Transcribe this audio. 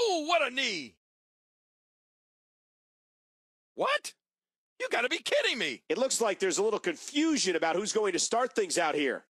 Oh, what a knee! What? You gotta be kidding me! It looks like there's a little confusion about who's going to start things out here.